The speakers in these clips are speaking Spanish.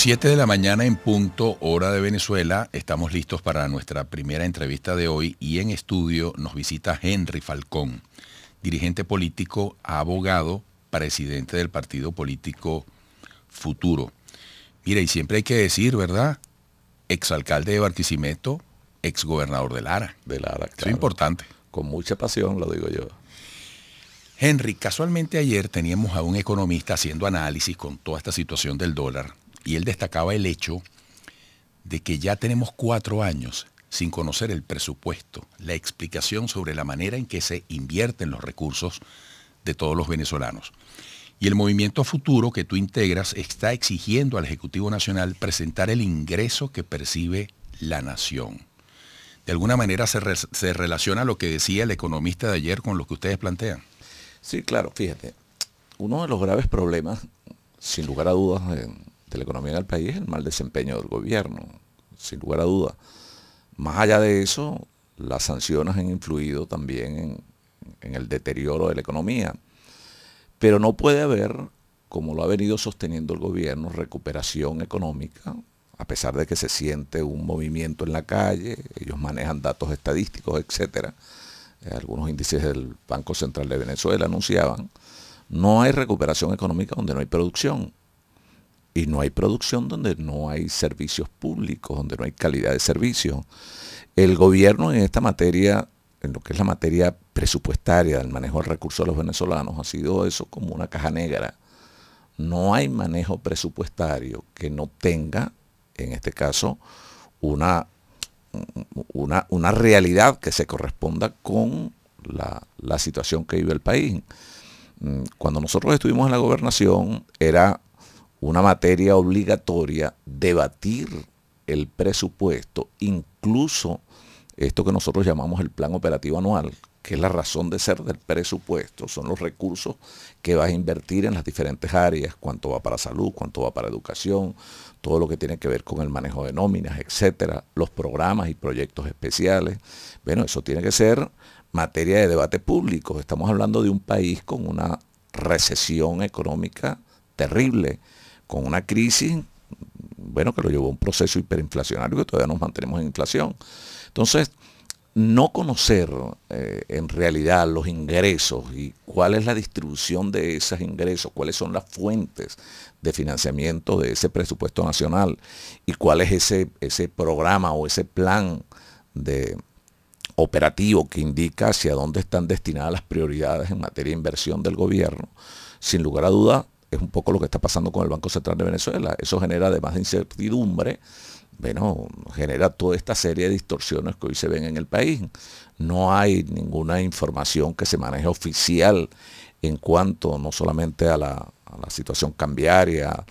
7 de la mañana en punto, hora de Venezuela. Estamos listos para nuestra primera entrevista de hoy y en estudio nos visita Henry Falcón, dirigente político, abogado, presidente del partido político Futuro. Mire, y siempre hay que decir, ¿verdad? Exalcalde de Barquisimeto, exgobernador de Lara. De Lara, claro. es importante. Con mucha pasión, lo digo yo. Henry, casualmente ayer teníamos a un economista haciendo análisis con toda esta situación del dólar y él destacaba el hecho de que ya tenemos cuatro años sin conocer el presupuesto, la explicación sobre la manera en que se invierten los recursos de todos los venezolanos. Y el movimiento futuro que tú integras está exigiendo al Ejecutivo Nacional presentar el ingreso que percibe la nación. De alguna manera se, se relaciona lo que decía el economista de ayer con lo que ustedes plantean. Sí, claro, fíjate. Uno de los graves problemas, sin lugar a dudas, en de la economía del país es el mal desempeño del gobierno, sin lugar a duda. Más allá de eso, las sanciones han influido también en, en el deterioro de la economía. Pero no puede haber, como lo ha venido sosteniendo el gobierno, recuperación económica, a pesar de que se siente un movimiento en la calle, ellos manejan datos estadísticos, etcétera. Eh, algunos índices del Banco Central de Venezuela anunciaban, no hay recuperación económica donde no hay producción. Y no hay producción donde no hay servicios públicos, donde no hay calidad de servicio. El gobierno en esta materia, en lo que es la materia presupuestaria del manejo de recursos de los venezolanos, ha sido eso como una caja negra. No hay manejo presupuestario que no tenga, en este caso, una, una, una realidad que se corresponda con la, la situación que vive el país. Mm, cuando nosotros estuvimos en la gobernación, era una materia obligatoria debatir el presupuesto, incluso esto que nosotros llamamos el plan operativo anual, que es la razón de ser del presupuesto, son los recursos que vas a invertir en las diferentes áreas, cuánto va para salud, cuánto va para educación, todo lo que tiene que ver con el manejo de nóminas, etcétera, los programas y proyectos especiales. Bueno, eso tiene que ser materia de debate público. Estamos hablando de un país con una recesión económica terrible con una crisis, bueno, que lo llevó a un proceso hiperinflacionario que todavía nos mantenemos en inflación. Entonces, no conocer eh, en realidad los ingresos y cuál es la distribución de esos ingresos, cuáles son las fuentes de financiamiento de ese presupuesto nacional y cuál es ese, ese programa o ese plan de operativo que indica hacia dónde están destinadas las prioridades en materia de inversión del gobierno, sin lugar a duda es un poco lo que está pasando con el Banco Central de Venezuela. Eso genera, además de incertidumbre, bueno, genera toda esta serie de distorsiones que hoy se ven en el país. No hay ninguna información que se maneje oficial en cuanto no solamente a la, situación cambiaria,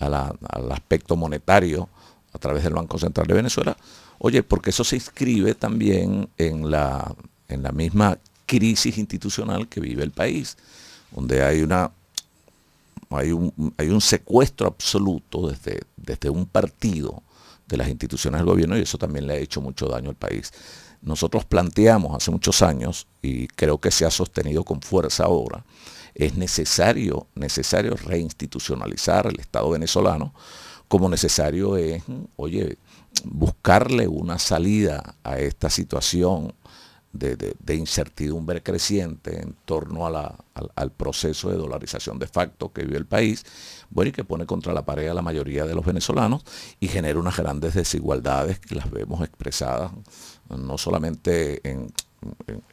al aspecto monetario a través del Banco Central de Venezuela. Oye, porque eso se inscribe también en la, en la misma crisis institucional que vive el país, donde hay una hay un, secuestro absoluto desde, desde un partido de las instituciones del gobierno y eso también le ha hecho mucho daño al país. Nosotros planteamos hace muchos años, y creo que se ha sostenido con fuerza ahora, es necesario, necesario reinstitucionalizar el Estado venezolano, como necesario es, oye, buscarle una salida a esta situación de, incertidumbre creciente en torno al, proceso de dolarización de facto que vive el país, bueno, y que pone contra la pared a la mayoría de los venezolanos y genera unas grandes desigualdades que las vemos expresadas no solamente en,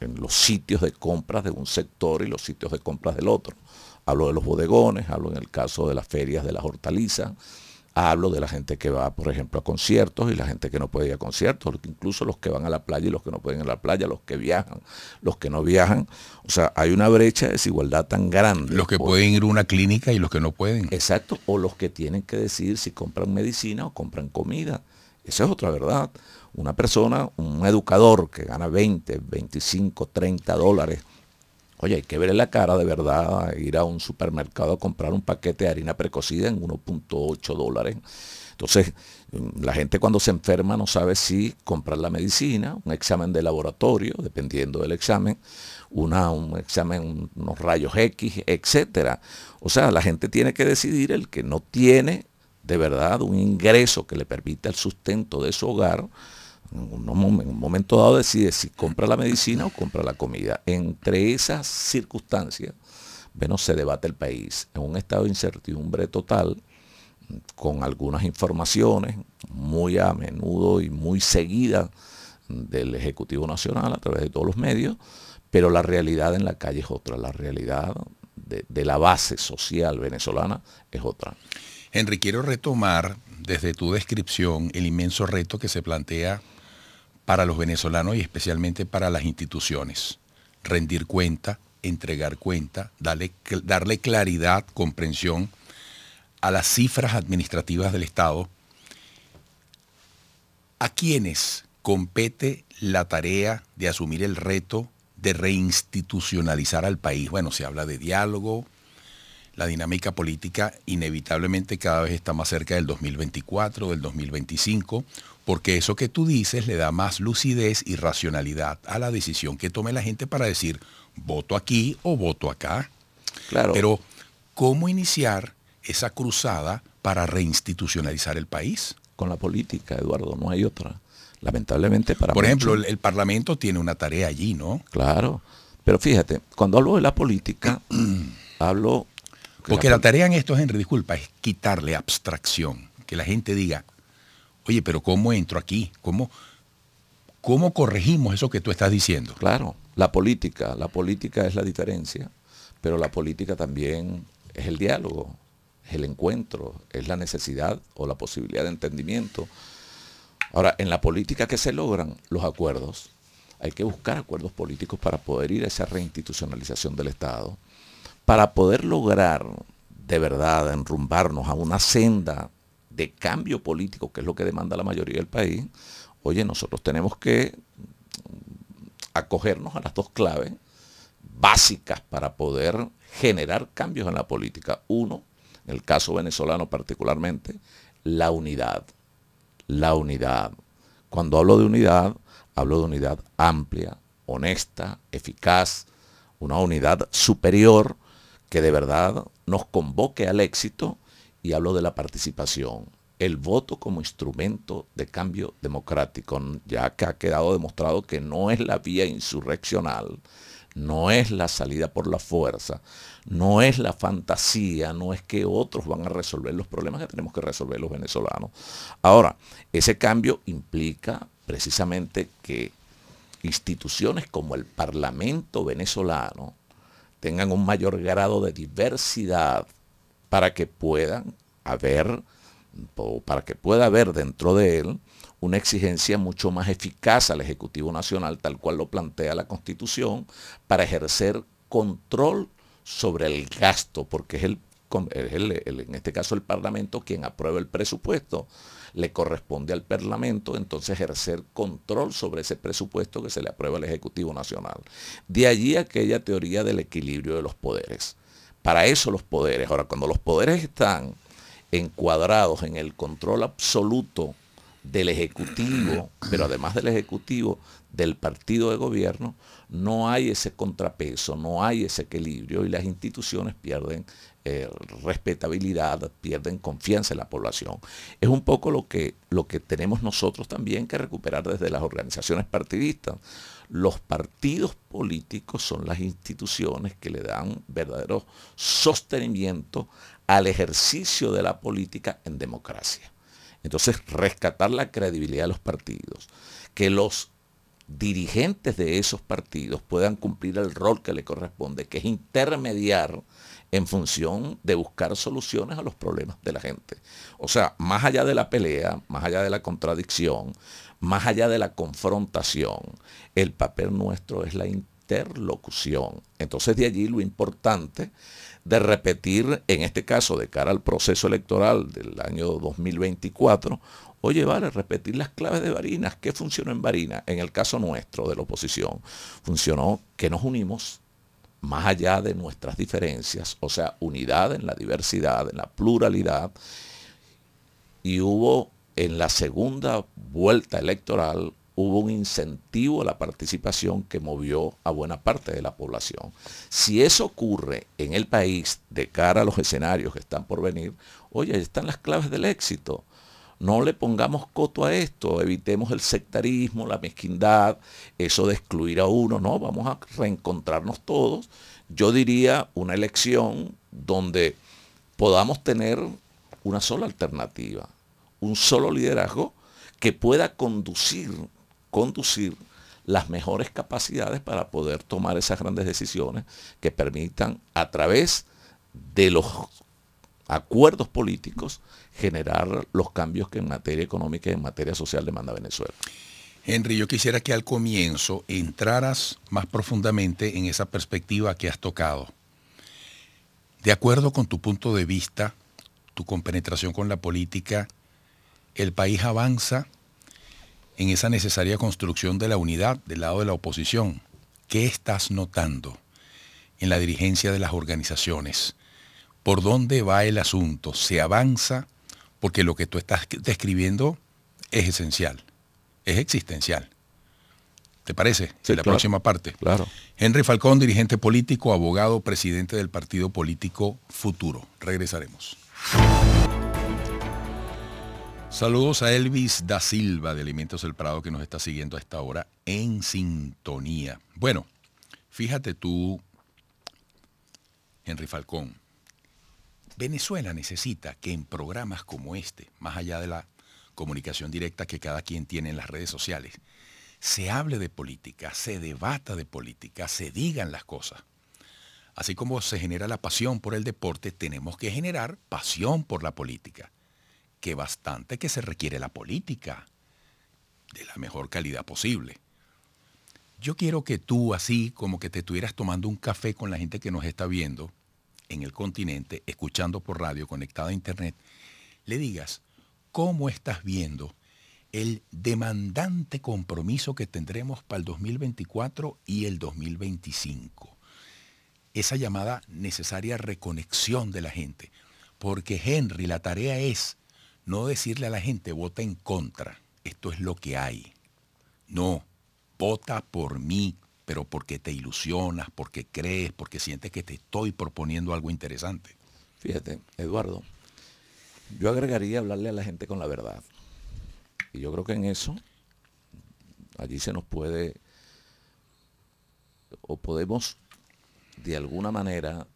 en los sitios de compras de un sector y los sitios de compras del otro. Hablo de los bodegones, hablo en el caso de las ferias de las hortalizas, Hablo de la gente que va, por ejemplo, a conciertos y la gente que no puede ir a conciertos, incluso los que van a la playa y los que no pueden ir a la playa, los que viajan, los que no viajan. O sea, hay una brecha de desigualdad tan grande. Los que pueden ir a una clínica y los que no pueden. Exacto, o los que tienen que decidir si compran medicina o compran comida. Esa es otra verdad. Una persona, un educador que gana 20, 25, 30 dólares Oye, hay que verle la cara de verdad, ir a un supermercado a comprar un paquete de harina precocida en 1.8 dólares. Entonces, mm, la gente cuando se enferma no sabe si comprar la medicina, un examen de laboratorio, dependiendo del examen, una, un examen, unos rayos X, etc. O sea, la gente tiene que decidir el que no tiene de verdad un ingreso que le permita el sustento de su hogar, en un, momento dado decide si compra la medicina o compra la comida. Entre esas circunstancias, bueno, se debate el país en un estado de incertidumbre total, con algunas informaciones muy a menudo y muy seguidas del Ejecutivo Nacional a través de todos los medios, pero la realidad en la calle es otra, la realidad de, de la base social venezolana es otra. Henry, quiero retomar desde tu descripción el inmenso reto que se plantea para los venezolanos y especialmente para las instituciones. Rendir cuenta, entregar cuenta, darle, claridad, comprensión a las cifras administrativas del Estado, a quienes compete la tarea de asumir el reto de reinstitucionalizar al país. Bueno, se habla de diálogo, la dinámica política inevitablemente cada vez está más cerca del 2024, del 2025, porque eso que tú dices le da más lucidez y racionalidad a la decisión que tome la gente para decir voto aquí o voto acá. Claro. Pero, ¿cómo iniciar esa cruzada para reinstitucionalizar el país? Con la política, Eduardo, no hay otra. Lamentablemente para... Por ejemplo, el, el Parlamento tiene una tarea allí, ¿no? Claro. Pero fíjate, cuando hablo de la política, hablo porque la tarea en esto, Henry, disculpa, es quitarle abstracción. Que la gente diga, oye, pero ¿cómo entro aquí? ¿Cómo, cómo corregimos eso que tú estás diciendo? Claro, la política. La política es la diferencia, pero la política también es el diálogo, es el encuentro, es la necesidad o la posibilidad de entendimiento. Ahora, en la política que se logran los acuerdos, hay que buscar acuerdos políticos para poder ir a esa reinstitucionalización del Estado para poder lograr de verdad enrumbarnos a una senda de cambio político, que es lo que demanda la mayoría del país, oye, nosotros tenemos que acogernos a las dos claves básicas para poder generar cambios en la política. Uno, en el caso venezolano particularmente, la unidad. La unidad. Cuando hablo de unidad, hablo de unidad amplia, honesta, eficaz, una unidad superior que de verdad nos convoque al éxito y hablo de la participación. El voto como instrumento de cambio democrático, ya que ha quedado demostrado que no es la vía insurreccional, no es la salida por la fuerza, no es la fantasía, no es que otros van a resolver los problemas que tenemos que resolver los venezolanos. Ahora, ese cambio implica precisamente que instituciones como el Parlamento venezolano, tengan un mayor grado de diversidad para que puedan haber, para que pueda haber dentro de él una exigencia mucho más eficaz al Ejecutivo Nacional, tal cual lo plantea la Constitución, para ejercer control sobre el gasto, porque es en este caso el Parlamento quien aprueba el presupuesto le corresponde al Parlamento entonces ejercer control sobre ese presupuesto que se le aprueba al Ejecutivo Nacional. De allí aquella teoría del equilibrio de los poderes. Para eso los poderes. Ahora, cuando los poderes están encuadrados en el control absoluto del Ejecutivo, pero además del Ejecutivo, del partido de gobierno, no hay ese contrapeso, no hay ese equilibrio y las instituciones pierden eh, respetabilidad, pierden confianza en la población. Es un poco lo que, lo que tenemos nosotros también que recuperar desde las organizaciones partidistas. Los partidos políticos son las instituciones que le dan verdadero sostenimiento al ejercicio de la política en democracia. Entonces, rescatar la credibilidad de los partidos, que los dirigentes de esos partidos puedan cumplir el rol que le corresponde, que es intermediar en función de buscar soluciones a los problemas de la gente. O sea, más allá de la pelea, más allá de la contradicción, más allá de la confrontación, el papel nuestro es la interlocución. Entonces de allí lo importante de repetir, en este caso de cara al proceso electoral del año 2024, o llevar a repetir las claves de Barinas. ¿Qué funcionó en Barinas? En el caso nuestro de la oposición, funcionó que nos unimos más allá de nuestras diferencias, o sea, unidad en la diversidad, en la pluralidad, y hubo en la segunda vuelta electoral hubo un incentivo a la participación que movió a buena parte de la población. Si eso ocurre en el país de cara a los escenarios que están por venir, oye, ahí están las claves del éxito. No le pongamos coto a esto, evitemos el sectarismo, la mezquindad, eso de excluir a uno, no, vamos a reencontrarnos todos. Yo diría una elección donde podamos tener una sola alternativa, un solo liderazgo que pueda conducir conducir las mejores capacidades para poder tomar esas grandes decisiones que permitan a través de los acuerdos políticos generar los cambios que en materia económica y en materia social demanda Venezuela. Henry, yo quisiera que al comienzo entraras más profundamente en esa perspectiva que has tocado. De acuerdo con tu punto de vista, tu compenetración con la política, ¿el país avanza en esa necesaria construcción de la unidad del lado de la oposición? ¿Qué estás notando en la dirigencia de las organizaciones? ¿Por dónde va el asunto? ¿Se avanza? Porque lo que tú estás describiendo es esencial, es existencial. ¿Te parece? Sí, la próxima parte. Claro. Henry Falcón, dirigente político, abogado, presidente del partido político Futuro. Regresaremos. Saludos a Elvis da Silva de Alimentos del Prado que nos está siguiendo a esta hora en sintonía. Bueno, fíjate tú, Henry Falcón, Venezuela necesita que en programas como este, más allá de la comunicación directa que cada quien tiene en las redes sociales, se hable de política, se debata de política, se digan las cosas. Así como se genera la pasión por el deporte, tenemos que generar pasión por la política que bastante que se requiere la política de la mejor calidad posible. Yo quiero que tú, así como que te estuvieras tomando un café con la gente que nos está viendo en el continente, escuchando por radio, conectada a internet, le digas cómo estás viendo el demandante compromiso que tendremos para el 2024 y el 2025. Esa llamada necesaria reconexión de la gente. Porque Henry, la tarea es no decirle a la gente, vota en contra, esto es lo que hay. No, vota por mí, pero porque te ilusionas, porque crees, porque sientes que te estoy proponiendo algo interesante. Fíjate, Eduardo, yo agregaría hablarle a la gente con la verdad. Y yo creo que en eso, allí se nos puede, o podemos de alguna manera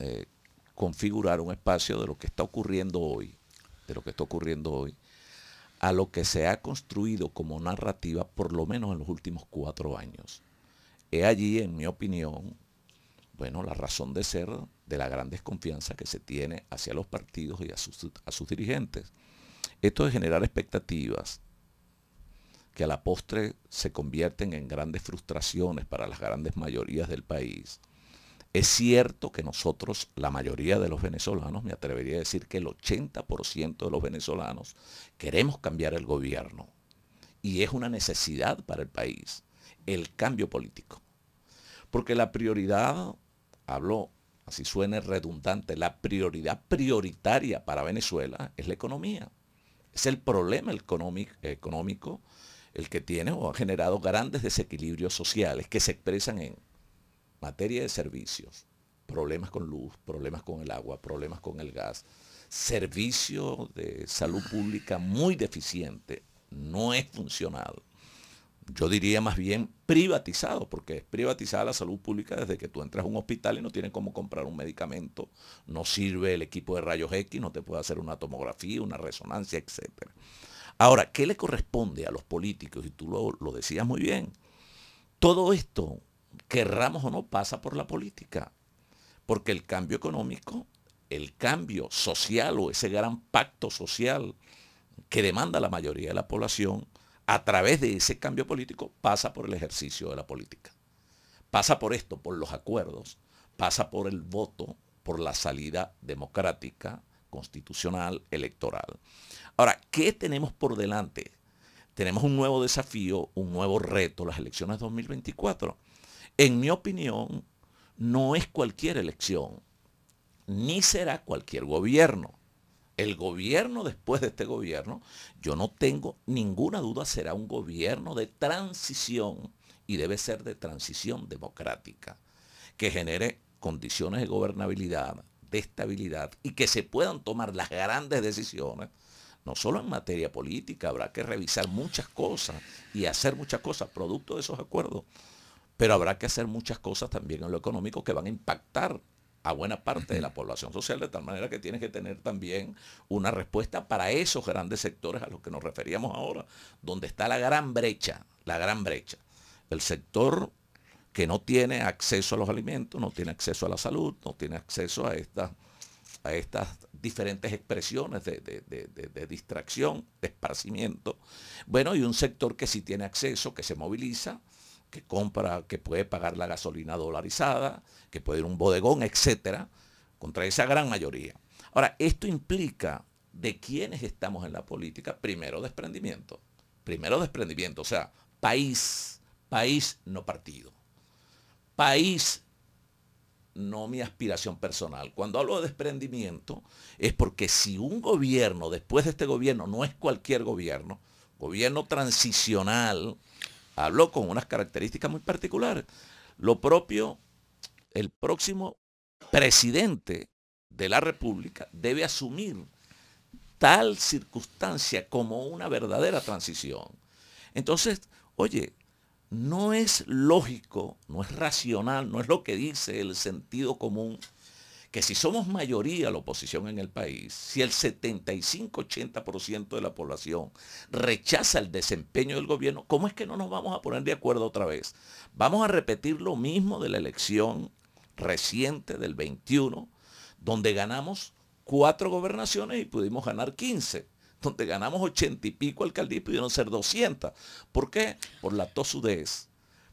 eh, configurar un espacio de lo que está ocurriendo hoy de lo que está ocurriendo hoy, a lo que se ha construido como narrativa por lo menos en los últimos cuatro años. He allí, en mi opinión, bueno, la razón de ser de la gran desconfianza que se tiene hacia los partidos y a sus, a sus dirigentes. Esto de generar expectativas que a la postre se convierten en grandes frustraciones para las grandes mayorías del país, es cierto que nosotros, la mayoría de los venezolanos, me atrevería a decir que el 80% de los venezolanos queremos cambiar el gobierno. Y es una necesidad para el país, el cambio político. Porque la prioridad, hablo, así suene redundante, la prioridad prioritaria para Venezuela es la economía. Es el problema económico, económico el que tiene o ha generado grandes desequilibrios sociales que se expresan en materia de servicios, problemas con luz, problemas con el agua, problemas con el gas, servicio de salud pública muy deficiente, no es funcionado. Yo diría más bien privatizado, porque es privatizada la salud pública desde que tú entras a un hospital y no tienen cómo comprar un medicamento, no sirve el equipo de rayos X, no te puede hacer una tomografía, una resonancia, etc. Ahora, ¿qué le corresponde a los políticos? Y tú lo, lo decías muy bien. Todo esto querramos o no, pasa por la política. Porque el cambio económico, el cambio social o ese gran pacto social que demanda la mayoría de la población, a través de ese cambio político, pasa por el ejercicio de la política. Pasa por esto, por los acuerdos, pasa por el voto, por la salida democrática, constitucional, electoral. Ahora, ¿qué tenemos por delante? Tenemos un nuevo desafío, un nuevo reto, las elecciones 2024 en mi opinión, no es cualquier elección, ni será cualquier gobierno. El gobierno después de este gobierno, yo no tengo ninguna duda, será un gobierno de transición y debe ser de transición democrática, que genere condiciones de gobernabilidad, de estabilidad y que se puedan tomar las grandes decisiones no solo en materia política, habrá que revisar muchas cosas y hacer muchas cosas producto de esos acuerdos pero habrá que hacer muchas cosas también en lo económico que van a impactar a buena parte de la población social, de tal manera que tiene que tener también una respuesta para esos grandes sectores a los que nos referíamos ahora, donde está la gran brecha, la gran brecha. El sector que no tiene acceso a los alimentos, no tiene acceso a la salud, no tiene acceso a estas a estas diferentes expresiones de, de, distracción, de esparcimiento. Bueno, y un sector que sí tiene acceso, que se moviliza, que compra, que puede pagar la gasolina dolarizada, que puede ir un bodegón, etcétera, contra esa gran mayoría. Ahora, esto implica de quienes estamos en la política, primero desprendimiento, primero desprendimiento, o sea, país, país no partido, país no mi aspiración personal. Cuando hablo de desprendimiento es porque si un gobierno, después de este gobierno, no es cualquier gobierno, gobierno transicional, habló con unas características muy particulares. Lo propio, el próximo presidente de la República debe asumir tal circunstancia como una verdadera transición. Entonces, oye, no es lógico, no es racional, no es lo que dice el sentido común que si somos mayoría la oposición en el país, si el 75-80% de la población rechaza el desempeño del gobierno, ¿cómo es que no nos vamos a poner de acuerdo otra vez? Vamos a repetir lo mismo de la elección reciente del 21, donde ganamos cuatro gobernaciones y pudimos ganar 15 donde ganamos 80 y pico alcaldías pudieron ser 200. ¿Por qué? Por la tosudez,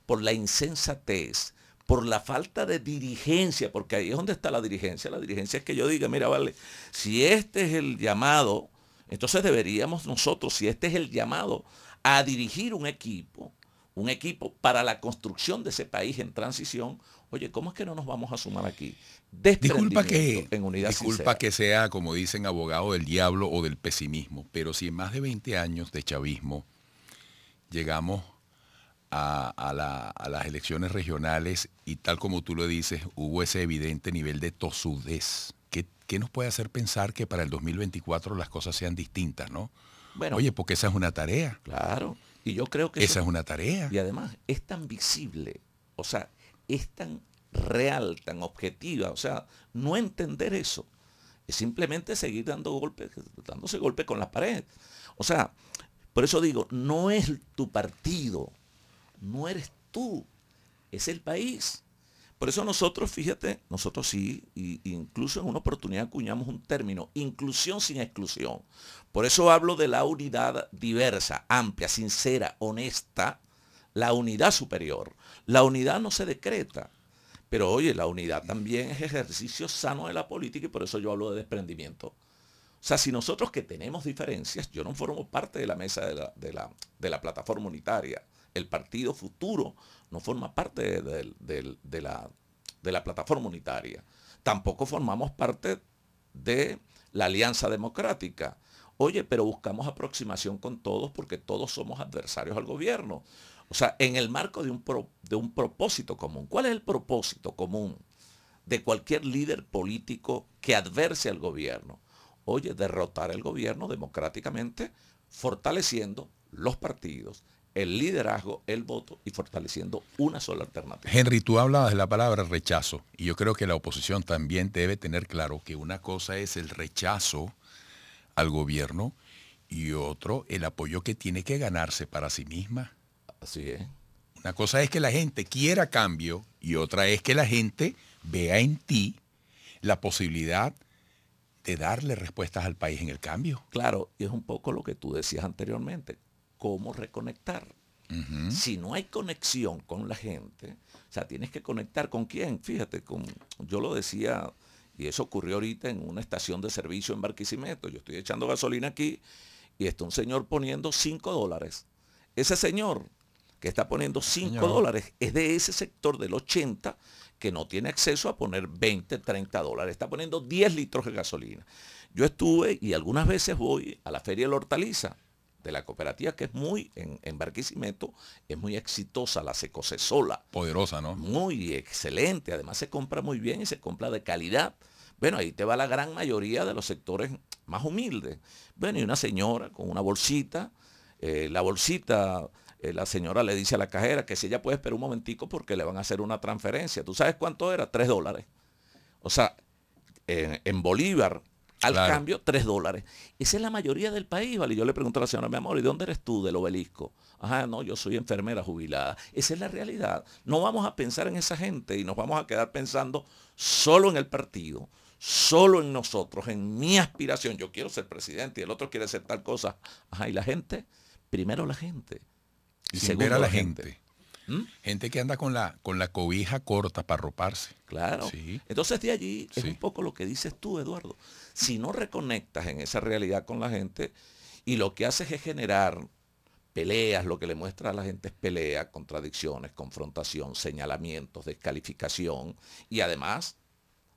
por la insensatez, por la falta de dirigencia, porque ahí es donde está la dirigencia. La dirigencia es que yo diga, mira, vale, si este es el llamado, entonces deberíamos nosotros, si este es el llamado, a dirigir un equipo, un equipo para la construcción de ese país en transición, oye, ¿cómo es que no nos vamos a sumar aquí? Disculpa que, en unidad disculpa que sea, como dicen, abogado del diablo o del pesimismo, pero si en más de 20 años de chavismo llegamos a, las elecciones regionales y tal como tú lo dices, hubo ese evidente nivel de tosudez. ¿Qué, nos puede hacer pensar que para el 2024 las cosas sean distintas, no? Bueno, Oye, porque esa es una tarea. Claro, y yo creo que... Esa es una tarea. Y además es tan visible, o sea, es tan real, tan objetiva, o sea, no entender eso es simplemente seguir dando golpes, dándose golpes con las paredes. O sea, por eso digo, no es tu partido, no eres tú, es el país. Por eso nosotros, fíjate, nosotros sí, y, incluso en una oportunidad acuñamos un término, inclusión sin exclusión. Por eso hablo de la unidad diversa, amplia, sincera, honesta, la unidad superior. La unidad no se decreta, pero oye, la unidad también es ejercicio sano de la política y por eso yo hablo de desprendimiento. O sea, si nosotros que tenemos diferencias, yo no formo parte de la mesa de la plataforma unitaria, el partido futuro no forma parte de, la, plataforma unitaria. Tampoco formamos parte de la alianza democrática. Oye, pero buscamos aproximación con todos porque todos somos adversarios al gobierno. O sea, en el marco de un, de un propósito común. ¿Cuál es el propósito común de cualquier líder político que adverse al gobierno? Oye, derrotar al gobierno democráticamente, fortaleciendo los partidos, el liderazgo, el voto y fortaleciendo una sola alternativa. Henry, tú hablabas de la palabra rechazo y yo creo que la oposición también debe tener claro que una cosa es el rechazo al gobierno y otro el apoyo que tiene que ganarse para sí misma. Así es. Una cosa es que la gente quiera cambio y otra es que la gente vea en ti la posibilidad de darle respuestas al país en el cambio. Claro, y es un poco lo que tú decías anteriormente cómo reconectar. Si no hay conexión con la gente, o sea, tienes que conectar con quién. Fíjate, con, yo lo decía, y eso ocurrió ahorita en una estación de servicio en Barquisimeto. Yo estoy echando gasolina aquí y está un señor poniendo 5 dólares. Ese señor que está poniendo 5 dólares es de ese sector del 80 que no tiene acceso a poner 20, 30 dólares. Está poniendo 10 litros de gasolina. Yo estuve y algunas veces voy a la feria de la hortaliza de la cooperativa, que es muy, en, en Barquisimeto, es muy exitosa, la sola Poderosa, ¿no? Muy excelente, además se compra muy bien y se compra de calidad. Bueno, ahí te va la gran mayoría de los sectores más humildes. Bueno, y una señora con una bolsita, eh, la bolsita, eh, la señora le dice a la cajera que si ella puede esperar un momentico porque le van a hacer una transferencia. ¿Tú sabes cuánto era? Tres dólares. O sea, en Bolívar, al cambio, tres dólares. Esa es la mayoría del país, ¿vale? Yo le pregunto a la señora, mi amor, ¿y dónde eres tú del obelisco? Ajá, no, yo soy enfermera jubilada. Esa es la realidad. No vamos a pensar en esa gente y nos vamos a quedar pensando solo en el partido, solo en nosotros, en mi aspiración. Yo quiero ser presidente y el otro quiere hacer tal cosa. Ajá, y la gente, primero la gente. Y, segundo la, gente. ¿Mm? Gente que anda con la, con la cobija corta para roparse. Claro. Entonces de allí es un poco lo que dices tú, Eduardo. Si no reconectas en esa realidad con la gente y lo que haces es generar peleas, lo que le muestra a la gente es pelea, contradicciones, confrontación, señalamientos, descalificación y además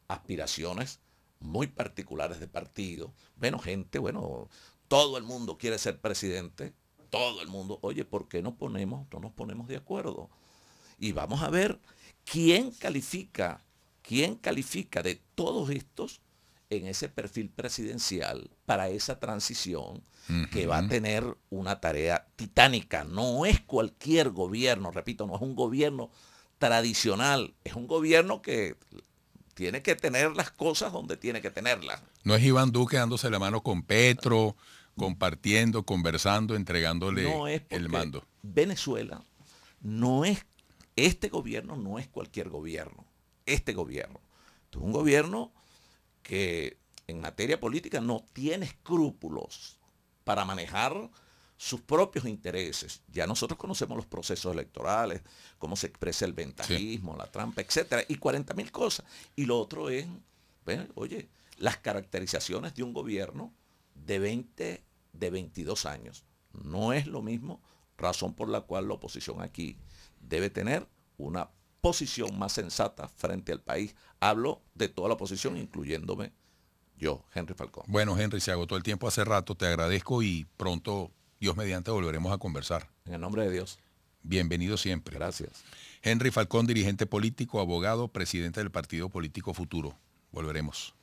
aspiraciones muy particulares de partido. Bueno, gente, bueno, todo el mundo quiere ser presidente todo el mundo, oye, ¿por qué no, ponemos, no nos ponemos de acuerdo? Y vamos a ver quién califica, quién califica de todos estos en ese perfil presidencial para esa transición que va a tener una tarea titánica. No es cualquier gobierno, repito, no es un gobierno tradicional, es un gobierno que tiene que tener las cosas donde tiene que tenerlas. No es Iván Duque dándose la mano con Petro, compartiendo, conversando, entregándole el mando. Venezuela no es, este gobierno no es cualquier gobierno, este gobierno. es un gobierno que en materia política no tiene escrúpulos para manejar sus propios intereses. Ya nosotros conocemos los procesos electorales, cómo se expresa el ventajismo, la trampa, etcétera, y 40 mil cosas. Y lo otro es, oye, las caracterizaciones de un gobierno de 20 de 22 años. No es lo mismo, razón por la cual la oposición aquí debe tener una posición más sensata frente al país. Hablo de toda la oposición, incluyéndome yo, Henry Falcón. Bueno, Henry, se agotó el tiempo hace rato, te agradezco y pronto, Dios mediante, volveremos a conversar. En el nombre de Dios. Bienvenido siempre. Gracias. Henry Falcón, dirigente político, abogado, presidente del Partido Político Futuro. Volveremos.